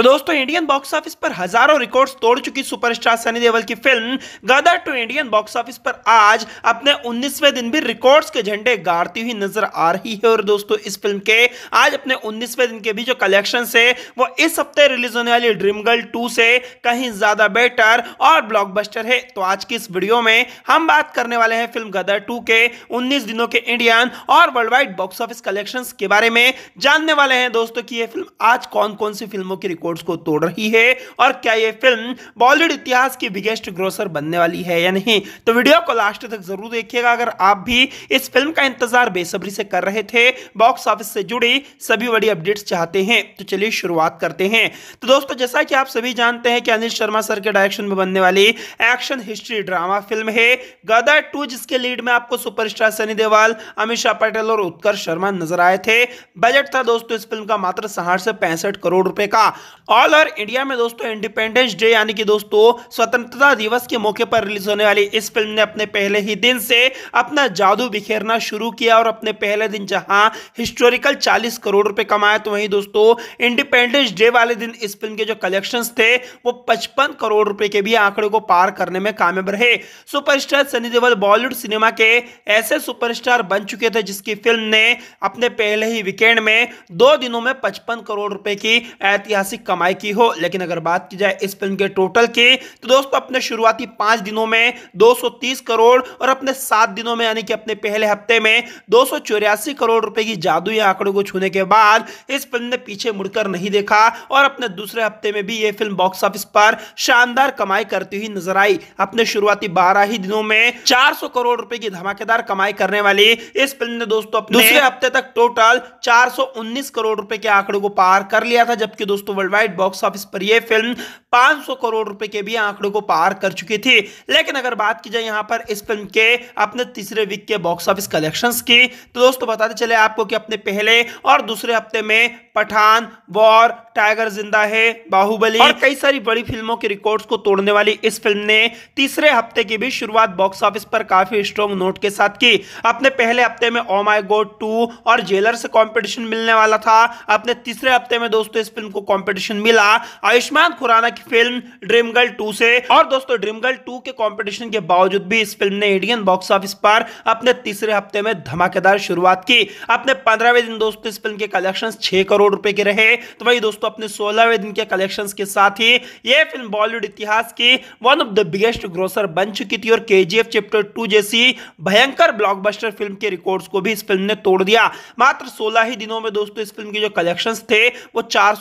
तो दोस्तों Indian box office पर हजारों रिकॉर्ड्स तोड़ चुकी सुपरस्टार सनी देवल की film Gadar two Indian box office पर आज अपने 19वें दिन भी रिकॉर्ड्स के झंडे गाड़ती हुई नजर आ रही है और दोस्तों इस फिल्म के आज अपने 19वें दिन के भी जो कलेक्शन है वो इस हफ्ते रिलीज होने वाली ड्रीम गर्ल टू से कहीं ज्यादा बेटर और ब्लॉकबस्टर है तो आज की इस वीडियो में हम बात करने वाले हैं फिल्म गदर टू के उन्नीस दिनों के इंडियन और worldwide box office collection के बारे में जानने वाले हैं दोस्तों की यह फिल्म आज कौन कौन सी फिल्मों की रिकॉर्ड रिकॉर्ड्स को तोड़ रही है और क्या ये फिल्म बॉलीवुड इतिहास की बिगेस्ट ग्रोसर बनने वाली है या नहीं तो वीडियो को लास्ट तक जरूर देखिएगा अगर आप भी इस फिल्म का इंतजार बेसब्री से कर रहे थे बॉक्स ऑफिस से जुड़ी सभी बड़ी अपडेट्स चाहते हैं तो चलिए शुरुआत करते हैं तो दोस्तों जैसा कि आप सभी जानते हैं कि अनिल शर्मा सर के डायरेक्शन में बनने वाली एक्शन हिस्ट्री ड्रामा फिल्म है गदर टू जिसके लीड में आपको सुपरस्टार सनी देवाल अमिशा पटेल और उत्कर्ष शर्मा नजर आए थे बजट था दोस्तों इस फिल्म का मात्र साठ से पैंसठ करोड़ रुपए का ऑल ओवर इंडिया में दोस्तों इंडिपेंडेंस डे यानी कि दोस्तों स्वतंत्रता दिवस के मौके पर रिलीज होने वाली इस फिल्म ने अपने पहले ही दिन से अपना जादू बिखेरना शुरू किया और अपने पहले दिन जहां हिस्टोरिकल 40 करोड़ रुपए कमाए तो वहीं दोस्तों इंडिपेंडेंस डे वाले दिन इस फिल्म के जो कलेक्शन थे वो पचपन करोड़ रुपए के भी आंकड़े को पार करने में कामयाब रहे सुपरस्टार सनी देवल बॉलीवुड सिनेमा के ऐसे सुपरस्टार बन चुके थे जिसकी फिल्म ने अपने पहले ही वीकेंड में दो दिनों में पचपन करोड़ रुपए की ऐतिहासिक कमाई की हो लेकिन अगर बात की जाए इस फिल्म के टोटल की तो दोस्तों अपने शुरुआती पांच दिनों में 230 करोड़ और अपने सात दिनों में यानी कि अपने पहले हफ्ते में दो करोड़ रुपए की जादू या आंकड़ों को छूने के बाद इस फिल्म ने पीछे मुड़कर नहीं देखा और अपने दूसरे हफ्ते में भी ये फिल्म बॉक्स ऑफिस पर शानदार कमाई करती हुई नजर आई अपने शुरुआती बारह ही दिनों में चार करोड़ रुपए की धमाकेदार कमाई करने वाली इस फिल्म ने दोस्तों दूसरे हफ्ते तक टोटल चार करोड़ रुपए के आंकड़े को पार कर लिया था जबकि दोस्तों वर्ल्ड वाइड बॉक्स ऑफिस पर यह फिल्म 500 करोड़ रुपए के भी आंकड़ों को पार कर चुकी थी लेकिन अगर बात की जाए यहां पर इस फिल्म के अपने तीसरे वीक के बॉक्स ऑफिस कलेक्शन की तो दोस्तों बताते चले आपको कि अपने पहले और दूसरे हफ्ते में पठान वॉर टाइगर जिंदा है बाहुबली और कई सारी बड़ी फिल्मों के रिकॉर्ड्स को तोड़ने वाली इस फिल्म ने तीसरे हफ्ते की भी शुरुआत बॉक्स ऑफिस पर काफी स्ट्रॉन्ग नोट के साथ की अपने पहले हफ्ते में ओ माई गोड टू और जेलर से कॉम्पिटिशन मिलने वाला था अपने तीसरे हफ्ते में दोस्तों इस फिल्म को कॉम्पिटिशन कंपटीशन मिला आयुष्मान खुराना की फिल्म ड्रीम गर्ल टू से और दोस्तों ड्रीम गर्ल टू के कंपटीशन के बावजूद भी इस फिल्म ने इंडियन बॉक्स ऑफिस पर अपने तीसरे हफ्ते में धमाकेदार शुरुआत की अपने पंद्रहवें दिन दोस्तों इस फिल्म के कलेक्शन छह करोड़ रुपए के रहे तो वही दोस्तों अपने सोलहवें दिन के कलेक्शन के साथ ही ये फिल्म बॉलीवुड इतिहास की one of the biggest grosser बन चुकी थी और के चैप्टर टू जैसी भयंकर ब्लॉकबस्टर फिल्म के रिकॉर्ड्स को भी इस फिल्म ने तोड़ दिया मात्र सोलह ही दिनों में दोस्तों इस फिल्म के जो कलेक्शन थे वो चार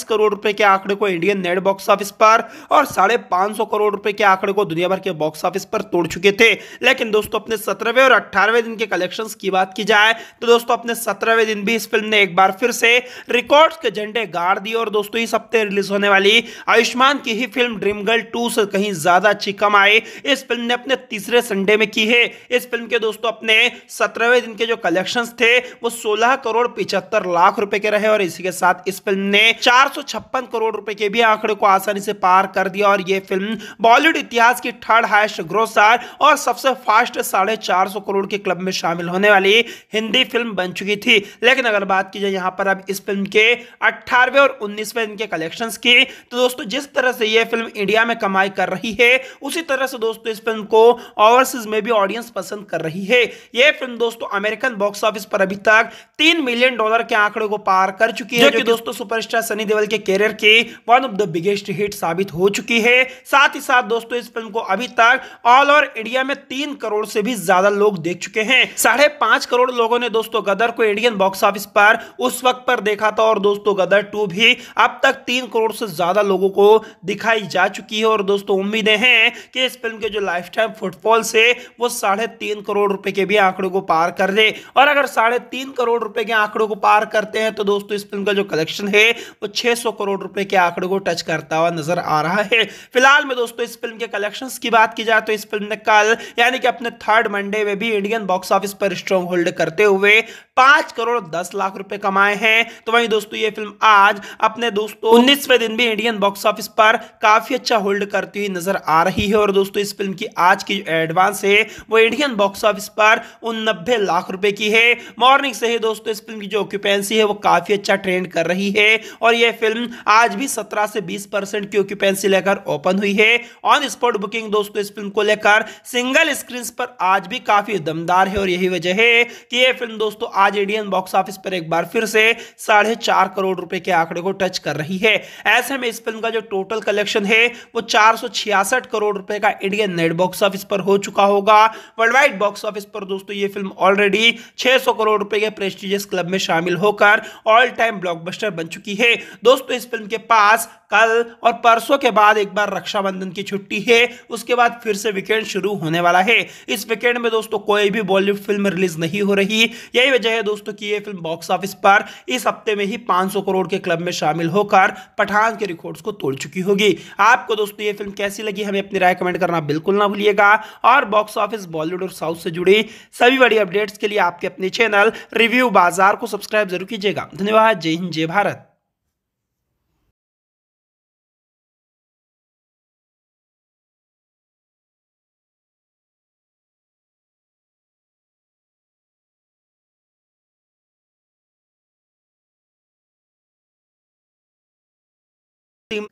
सत्ताईस करोड़ रुपए के आंकड़े को इंडियन नेट बॉक्स ऑफिस पर और साढ़े पांच सौ करोड़ रुपए के आंकड़े को दुनिया भर के बॉक्स ऑफिस पर तोड़ चुके थे लेकिन दोस्तों अपने सत्रहवें और अट्ठारहवें दिन के कलेक्शन की बात की जाए तो दोस्तों अपने सत्रहवें दिन भी इस फिल्म ने एक बार फिर से रिकॉर्ड के झंडे गाड़ दिए और दोस्तों इस हफ्ते रिलीज होने वाली आयुष्मान की ही फिल्म ड्रीम गर्ल टू से कहीं ज्यादा अच्छी कमाई इस फिल्म ने अपने तीसरे संडे में की है इस फिल्म के दोस्तों अपने सत्रहवें दिन के जो कलेक्शन थे वो सोलह करोड़ पिछहत्तर लाख रुपए के रहे और इसी के साथ इस फिल्म ने चार चार करोड़ रुपए के भी आंकड़े को आसानी से पार कर दिया और ये फिल्म बॉलीवुड इतिहास की थर्ड हाइस्ट ग्रोसार और सबसे फास्ट साढ़े चार सौ करोड़ के क्लब में शामिल होने वाली हिंदी फिल्म बन चुकी थी लेकिन अगर बात की जाए यहाँ पर अब इस फिल्म के अट्ठारहवे और उन्नीसवें दिन के कलेक्शंस की तो दोस्तों जिस तरह से यह फिल्म इंडिया में कमाई कर रही है उसी तरह से दोस्तों इस फिल्म को ओवरसीज में भी ऑडियंस पसंद कर रही है यह फिल्म दोस्तों अमेरिकन बॉक्स ऑफिस पर अभी तक तीन मिलियन डॉलर के आंकड़े को पार कर चुकी है जो कि दोस्तों सुपरस्टार सनी देवल लेवल के कैरियर की one of the biggest hit साबित हो चुकी है साथ ही साथ दोस्तों इस फिल्म को अभी तक ऑल ओवर इंडिया में तीन करोड़ से भी ज्यादा लोग देख चुके हैं साढ़े पांच करोड़ लोगों ने दोस्तों गदर को इंडियन बॉक्स ऑफिस पर उस वक्त पर देखा था और दोस्तों गदर टू भी अब तक तीन करोड़ से ज्यादा लोगों को दिखाई जा चुकी है और दोस्तों उम्मीदें हैं कि इस फिल्म के जो लाइफ टाइम फुटफॉल से वो साढ़े तीन करोड़ रुपए के भी आंकड़े को पार कर दे और अगर साढ़े तीन करोड़ रुपए के आंकड़ों को पार करते हैं तो दोस्तों इस फिल्म का जो कलेक्शन है वो छह 600 करोड़ रुपए के आंकड़े को टच करता हुआ नजर आ रहा है फिलहाल में दोस्तों इस फिल्म के कलेक्शंस की बात की जाए तो इस फिल्म ने कल यानी कि अपने थर्ड मंडे में भी इंडियन बॉक्स ऑफिस पर स्ट्रॉन्ग होल्ड करते हुए पांच करोड़ दस लाख रुपए कमाए हैं तो वहीं दोस्तों ये फिल्म आज अपने दोस्तों उन्नीसवे दिन भी इंडियन बॉक्स ऑफिस पर काफी अच्छा होल्ड करती हुई नजर आ रही है और दोस्तों इस फिल्म की आज की जो एडवांस है वो इंडियन बॉक्स ऑफिस पर उनबे लाख रुपए की है मॉर्निंग से ही दोस्तों इस फिल्म की जो ऑक्यूपेंसी है वो काफी अच्छा ट्रेंड कर रही है और यह फिल्म आज भी सत्रह से बीस परसेंट की ऑक्यूपेंसी लेकर ओपन हुई है ऑन स्पॉट बुकिंग दोस्तों इस फिल्म को लेकर सिंगल स्क्रीन पर आज भी काफी दमदार है और यही वजह है कि यह फिल्म दोस्तों आज आज इंडियन बॉक्स ऑफिस पर एक बार फिर से साढ़े चार करोड़ रुपए के आंकड़े को टच कर रही है ऐसे में इस फिल्म का जो टोटल कलेक्शन है वो चार करोड़ रुपए का इंडियन नेट बॉक्स ऑफिस पर हो चुका होगा वर्ल्ड वाइड बॉक्स ऑफिस पर दोस्तों ये फिल्म ऑलरेडी 600 करोड़ रुपए के प्रेस्टिजियस क्लब में शामिल होकर ऑल टाइम ब्लॉकबस्टर बन चुकी है दोस्तों इस फिल्म के पास कल और परसों के बाद एक बार रक्षाबंधन की छुट्टी है उसके बाद फिर से वीकेंड शुरू होने वाला है इस वीकेंड में दोस्तों कोई भी बॉलीवुड फिल्म रिलीज नहीं हो रही यही वजह वजह है दोस्तों कि ये फिल्म बॉक्स ऑफिस पर इस हफ्ते में ही 500 करोड़ के क्लब में शामिल होकर पठान के रिकॉर्ड्स को तोड़ चुकी होगी आपको दोस्तों ये फिल्म कैसी लगी हमें अपनी राय कमेंट करना बिल्कुल ना भूलिएगा और बॉक्स ऑफिस बॉलीवुड और साउथ से जुड़ी सभी बड़ी अपडेट्स के लिए आपके अपने चैनल रिव्यू बाजार को सब्सक्राइब जरूर कीजिएगा धन्यवाद जय हिंद जय भारत team